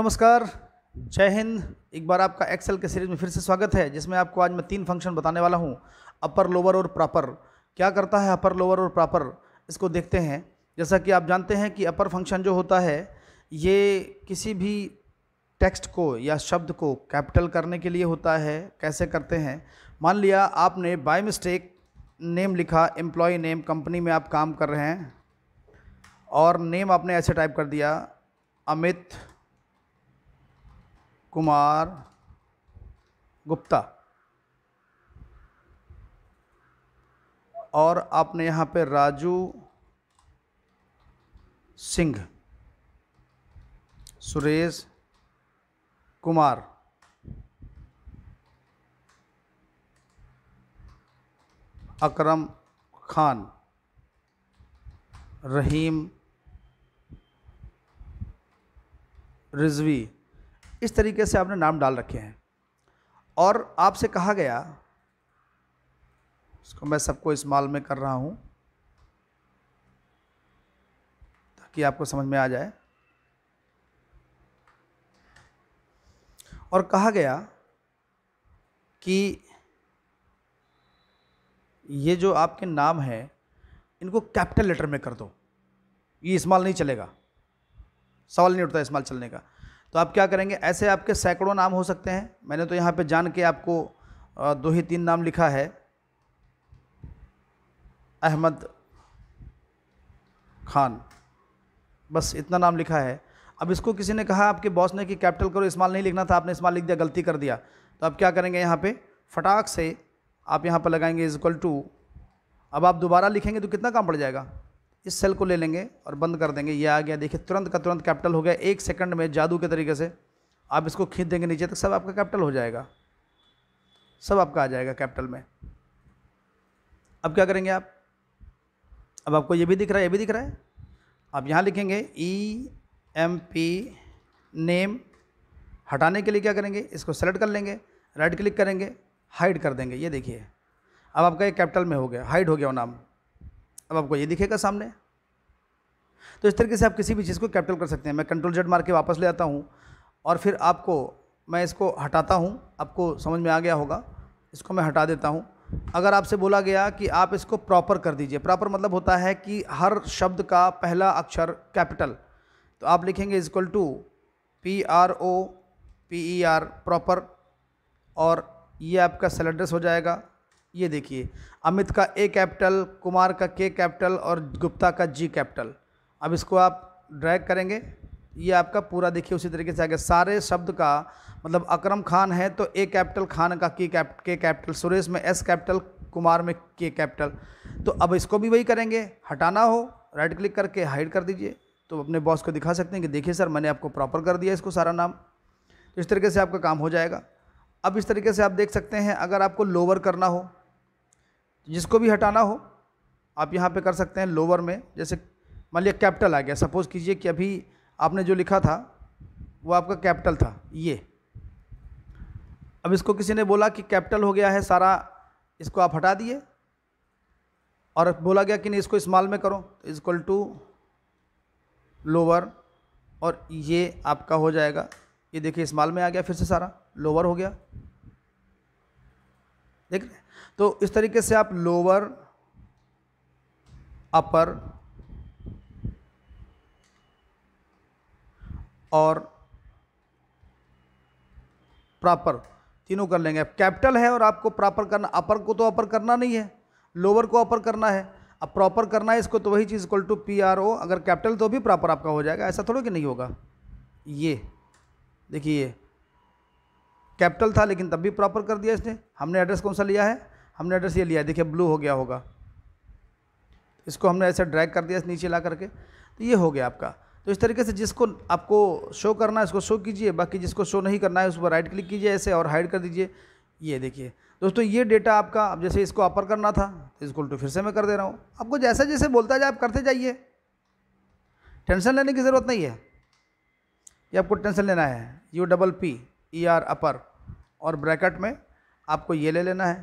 नमस्कार जय हिंद एक बार आपका एक्सेल के सीरीज में फिर से स्वागत है जिसमें आपको आज मैं तीन फंक्शन बताने वाला हूँ अपर लोअर और प्रॉपर क्या करता है अपर लोअर और प्रॉपर इसको देखते हैं जैसा कि आप जानते हैं कि अपर फंक्शन जो होता है ये किसी भी टेक्स्ट को या शब्द को कैपिटल करने के लिए होता है कैसे करते हैं मान लिया आपने बाई मिस्टेक नेम लिखा एम्प्लॉय नेम कंपनी में आप काम कर रहे हैं और नेम आपने ऐसे टाइप कर दिया अमित कुमार गुप्ता और आपने यहाँ पे राजू सिंह सुरेश कुमार अकरम खान रहीम रिजवी इस तरीके से आपने नाम डाल रखे हैं और आपसे कहा गया इसको मैं सबको इस्तेमाल में कर रहा हूँ ताकि आपको समझ में आ जाए और कहा गया कि ये जो आपके नाम है इनको कैपिटल लेटर में कर दो ये इस्तेमाल नहीं चलेगा सवाल नहीं उठता इस्तेमाल चलने का तो आप क्या करेंगे ऐसे आपके सैकड़ों नाम हो सकते हैं मैंने तो यहाँ पे जान के आपको दो ही तीन नाम लिखा है अहमद खान बस इतना नाम लिखा है अब इसको किसी ने कहा आपके बॉस ने कि कैपिटल करो इस्माल नहीं लिखना था आपने इस्माल लिख दिया गलती कर दिया तो आप क्या करेंगे यहाँ पे फटाक से आप यहाँ पर लगाएंगे इज इक्वल टू अब आप दोबारा लिखेंगे तो कितना काम पड़ जाएगा इस सेल को ले लेंगे और बंद कर देंगे ये आ गया देखिए तुरंत का तुरंत कैपिटल हो गया एक सेकंड में जादू के तरीके से आप इसको खींच देंगे नीचे तक सब आपका कैपिटल हो जाएगा सब आपका आ जाएगा कैपिटल में अब क्या करेंगे आप अब आपको ये भी दिख रहा है ये भी दिख रहा है आप यहाँ लिखेंगे ई एम पी नेम हटाने के लिए क्या करेंगे इसको सेलेक्ट कर लेंगे राइट क्लिक करेंगे हाइड कर देंगे ये देखिए अब आपका ये कैपिटल में हो गया हाइड हो गया वो नाम अब आपको ये दिखेगा सामने तो इस तरीके से आप किसी भी चीज़ को कैपिटल कर सकते हैं मैं कंट्रोल जेड मार के वापस ले आता हूँ और फिर आपको मैं इसको हटाता हूँ आपको समझ में आ गया होगा इसको मैं हटा देता हूँ अगर आपसे बोला गया कि आप इसको प्रॉपर कर दीजिए प्रॉपर मतलब होता है कि हर शब्द का पहला अक्षर कैपिटल तो आप लिखेंगे equal to P R O P E R proper और ये आपका सेल एड्रेस हो जाएगा ये देखिए अमित का ए कैपिटल कुमार का के कैपिटल और गुप्ता का जी कैपिटल अब इसको आप ड्रैग करेंगे ये आपका पूरा देखिए उसी तरीके से आगे सारे शब्द का मतलब अकरम खान है तो ए कैपिटल खान का की कैप के कैपिटल सुरेश में एस कैपिटल कुमार में के कैपिटल तो अब इसको भी वही करेंगे हटाना हो राइट क्लिक करके हाइड कर दीजिए तो अपने बॉस को दिखा सकते हैं कि देखिए सर मैंने आपको प्रॉपर कर दिया इसको सारा नाम तो इस तरीके से आपका काम हो जाएगा अब इस तरीके से आप देख सकते हैं अगर आपको लोअर करना हो जिसको भी हटाना हो आप यहाँ पे कर सकते हैं लोअर में जैसे मान लिया कैपिटल आ गया सपोज़ कीजिए कि अभी आपने जो लिखा था वो आपका कैपिटल था ये अब इसको किसी ने बोला कि कैपिटल हो गया है सारा इसको आप हटा दिए और बोला गया कि नहीं इसको इस्माल में करो तो इजक्ल टू लोअर और ये आपका हो जाएगा ये देखिए इस्तेमाल में आ गया फिर से सारा लोअर हो गया देख रहे तो इस तरीके से आप लोअर अपर और प्रॉपर तीनों कर लेंगे कैपिटल है और आपको प्रॉपर करना अपर को तो अपर करना नहीं है लोअर को अपर करना है अब प्रॉपर करना है इसको तो वही चीज़ equal to P R O अगर कैपिटल तो भी प्रॉपर आपका हो जाएगा ऐसा थोड़ा कि नहीं होगा ये देखिए ये कैपिटल था लेकिन तब भी प्रॉपर कर दिया इसने हमने एड्रेस कौन सा लिया है हमने एड्रेस ये लिया है देखिए ब्लू हो गया होगा इसको हमने ऐसे ड्रैग कर दिया नीचे ला करके तो ये हो गया आपका तो इस तरीके से जिसको आपको शो करना है उसको शो कीजिए बाकी जिसको शो नहीं करना है उस पर राइट क्लिक कीजिए ऐसे और हाइड कर दीजिए ये देखिए दोस्तों ये डेटा आपका अब जैसे इसको अपर करना था इसको टू फिर से मैं कर दे रहा हूँ आपको जैसा जैसे बोलता जाए आप करते जाइए टेंशन लेने की ज़रूरत नहीं है ये आपको टेंशन लेना है U double P E R upper और ब्रैकेट में आपको ये ले लेना है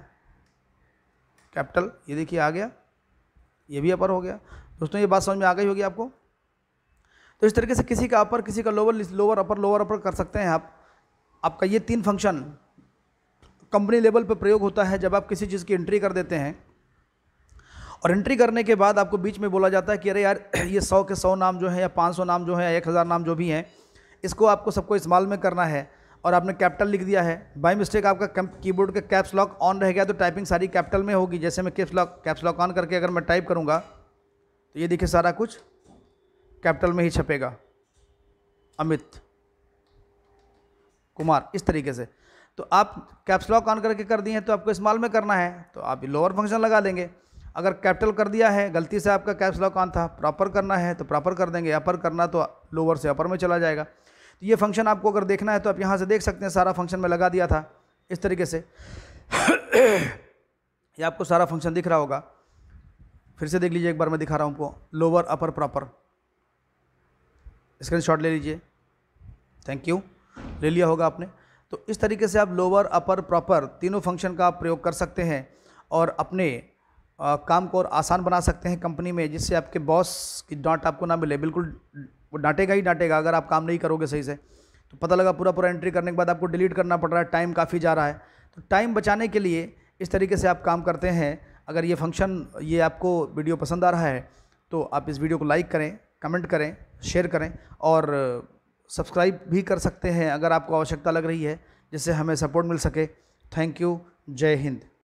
कैपिटल ये देखिए आ गया ये भी अपर हो गया दोस्तों ये बात समझ में आ गई होगी आपको तो इस तरीके से किसी का अपर किसी का lower lower upper lower upper कर सकते हैं आप आपका ये तीन फंक्शन कंपनी लेवल पर प्रयोग होता है जब आप किसी चीज़ की एंट्री कर देते हैं और एंट्री करने के बाद आपको बीच में बोला जाता है कि अरे यार ये सौ के सौ नाम जो है या पाँच सौ नाम जो है या एक हज़ार नाम जो भी हैं इसको आपको सबको इस्तेमाल में करना है और आपने कैपिटल लिख दिया है बाई मिस्टेक आपका कीबोर्ड का कैप्स लॉक ऑन रह गया तो टाइपिंग सारी कैपिटल में होगी जैसे मैं caps lock caps lock on करके अगर मैं टाइप करूँगा तो ये देखिए सारा कुछ कैपिटल में ही छपेगा अमित कुमार इस तरीके से तो आप कैप्सलॉक ऑन करके कर दिए हैं तो आपको इस्तेमाल में करना है तो आप लोअर फंक्शन लगा देंगे अगर कैपिटल कर दिया है गलती से आपका कैप्स लॉक ऑन था प्रॉपर करना है तो प्रॉपर कर देंगे अपर करना तो लोअर से अपर में चला जाएगा तो ये फंक्शन आपको अगर देखना है तो आप यहाँ से देख सकते हैं सारा फंक्शन में लगा दिया था इस तरीके से ये आपको सारा फंक्शन दिख रहा होगा फिर से देख लीजिए एक बार मैं दिखा रहा हूँ आपको lower upper proper screenshot ले लीजिए थैंक यू ले लिया होगा आपने तो इस तरीके से आप लोअर अपर प्रॉपर तीनों फंक्शन का प्रयोग कर सकते हैं और अपने आ, काम को और आसान बना सकते हैं कंपनी में जिससे आपके बॉस की डांट आपको ना मिले बिल्कुल वो डांटेगा ही डांटेगा अगर आप काम नहीं करोगे सही से तो पता लगा पूरा पूरा एंट्री करने के बाद आपको डिलीट करना पड़ रहा है टाइम काफ़ी जा रहा है तो टाइम बचाने के लिए इस तरीके से आप काम करते हैं अगर ये फंक्शन ये आपको वीडियो पसंद आ रहा है तो आप इस वीडियो को लाइक करें कमेंट करें शेयर करें और सब्सक्राइब भी कर सकते हैं अगर आपको आवश्यकता लग रही है जिससे हमें सपोर्ट मिल सके थैंक यू जय हिंद